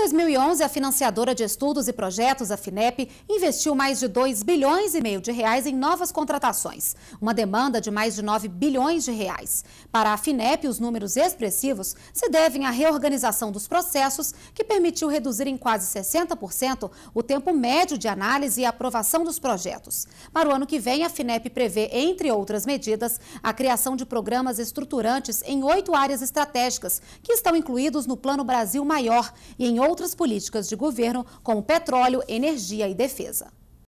2011, a financiadora de estudos e projetos, a FINEP, investiu mais de 2 bilhões e meio de reais em novas contratações, uma demanda de mais de 9 bilhões de reais. Para a FINEP, os números expressivos se devem à reorganização dos processos, que permitiu reduzir em quase 60% o tempo médio de análise e aprovação dos projetos. Para o ano que vem, a FINEP prevê, entre outras medidas, a criação de programas estruturantes em oito áreas estratégicas, que estão incluídos no Plano Brasil Maior e em outros outras políticas de governo, como petróleo, energia e defesa.